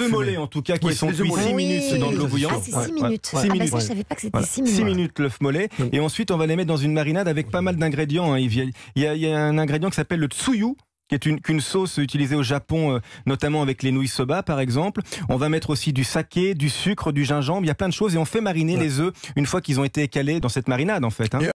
œufs mollets en tout cas qui sont cuits 6 minutes dans de l'eau bouillante. Ah, 6 ah, bah, minutes. savais pas que c'était 6 minutes. 6 minutes l'œuf mollet. Et ensuite, on va les mettre dans une marinade avec pas mal d'ingrédients. Hein. Il y, a, un ingrédient qui s'appelle le tsuyu qui est une, sauce utilisée au Japon, euh, notamment avec les nouilles soba, par exemple. On va mettre aussi du saké, du sucre, du gingembre. Il y a plein de choses et on fait mariner les œufs une fois qu'ils ont été écalés dans cette marinade, en fait. Hein.